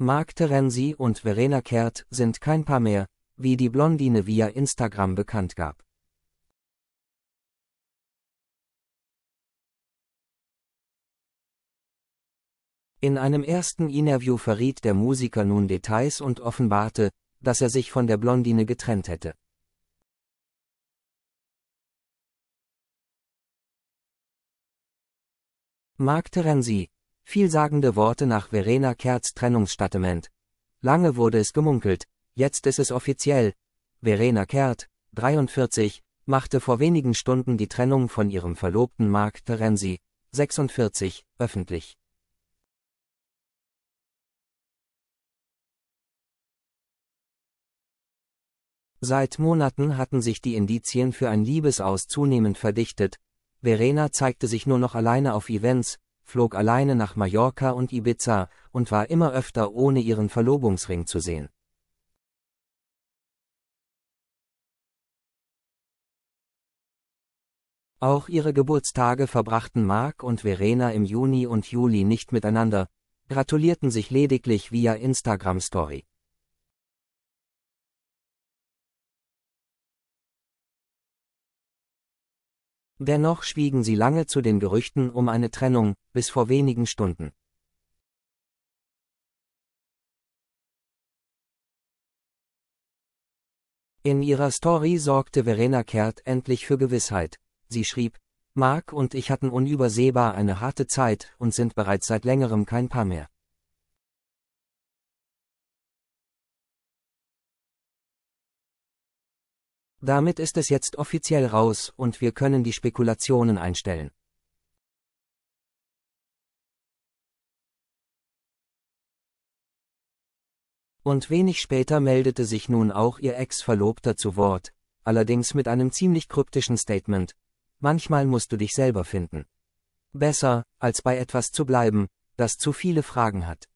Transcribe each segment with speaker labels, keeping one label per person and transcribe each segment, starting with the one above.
Speaker 1: Marc Terenzi und Verena Kehrt sind kein Paar mehr, wie die Blondine via Instagram bekannt gab. In einem ersten Interview verriet der Musiker nun Details und offenbarte, dass er sich von der Blondine getrennt hätte. Marc Terenzi, Vielsagende Worte nach Verena Kerz Trennungsstattement. Lange wurde es gemunkelt, jetzt ist es offiziell. Verena Kert, 43, machte vor wenigen Stunden die Trennung von ihrem Verlobten Mark Terenzi, 46, öffentlich.
Speaker 2: Seit Monaten
Speaker 1: hatten sich die Indizien für ein Liebesaus zunehmend verdichtet. Verena zeigte sich nur noch alleine auf Events, flog alleine nach Mallorca und Ibiza und war immer öfter ohne ihren Verlobungsring zu sehen. Auch ihre Geburtstage verbrachten Mark und Verena im Juni und Juli nicht miteinander, gratulierten sich lediglich via Instagram Story.
Speaker 2: Dennoch schwiegen sie lange zu den Gerüchten um eine Trennung, bis vor wenigen Stunden. In ihrer Story
Speaker 1: sorgte Verena Kehrt endlich für Gewissheit. Sie schrieb, Mark und ich hatten unübersehbar eine harte Zeit und sind bereits seit längerem kein Paar mehr.
Speaker 2: Damit ist es jetzt offiziell raus und wir können die Spekulationen einstellen.
Speaker 1: Und wenig später meldete sich nun auch ihr Ex-Verlobter zu Wort, allerdings mit einem ziemlich kryptischen Statement. Manchmal musst du dich selber finden. Besser, als bei etwas zu bleiben, das zu viele Fragen hat.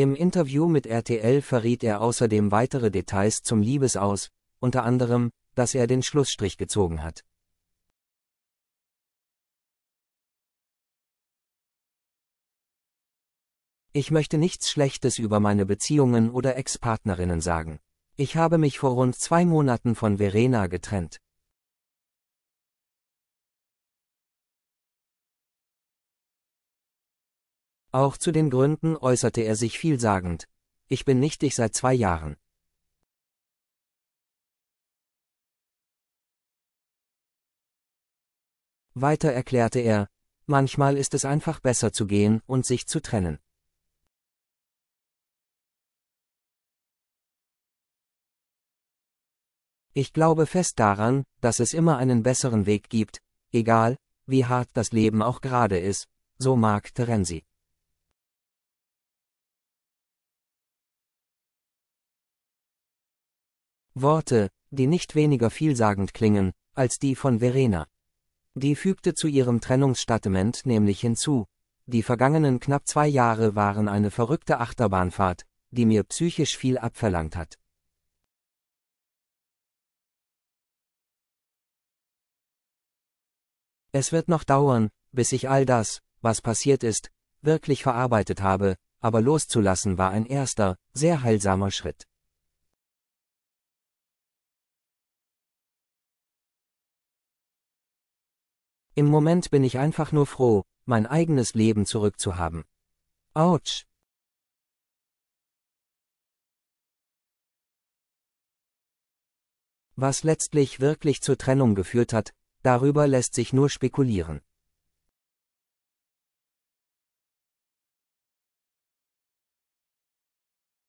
Speaker 1: Im Interview mit RTL verriet er außerdem weitere Details zum Liebesaus, unter anderem, dass er den Schlussstrich gezogen hat. Ich möchte nichts Schlechtes über meine Beziehungen oder Ex-Partnerinnen sagen. Ich habe mich vor rund zwei Monaten von Verena getrennt.
Speaker 2: Auch zu den Gründen äußerte er sich vielsagend. Ich bin nicht ich seit zwei Jahren. Weiter erklärte er, manchmal ist es einfach besser zu gehen und sich zu trennen.
Speaker 1: Ich glaube fest daran, dass es immer einen besseren Weg gibt, egal, wie hart das Leben auch gerade ist, so mag Terenzi.
Speaker 2: Worte, die
Speaker 1: nicht weniger vielsagend klingen, als die von Verena. Die fügte zu ihrem Trennungsstatement nämlich hinzu, die vergangenen knapp zwei Jahre waren eine verrückte Achterbahnfahrt, die mir psychisch viel abverlangt hat.
Speaker 2: Es wird noch dauern,
Speaker 1: bis ich all das, was passiert ist, wirklich verarbeitet habe, aber loszulassen war ein erster, sehr heilsamer Schritt.
Speaker 2: Im Moment bin ich einfach nur froh, mein eigenes Leben zurückzuhaben. Autsch. Was letztlich wirklich zur Trennung geführt hat, darüber lässt sich nur spekulieren.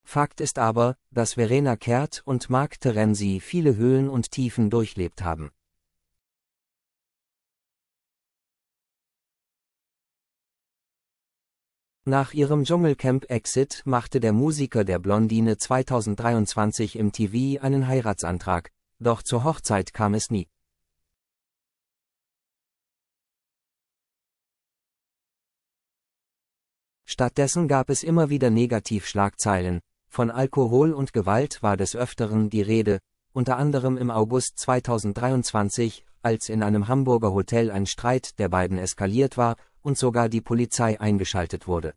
Speaker 1: Fakt ist aber, dass Verena Kehrt und Marc Terenzi viele Höhen und Tiefen durchlebt haben. Nach ihrem Dschungelcamp-Exit machte der Musiker der Blondine 2023 im TV einen Heiratsantrag, doch zur Hochzeit kam es nie. Stattdessen gab es immer wieder Negativschlagzeilen, von Alkohol und Gewalt war des Öfteren die Rede, unter anderem im August 2023, als in einem Hamburger Hotel ein Streit der beiden eskaliert war und sogar die Polizei eingeschaltet wurde.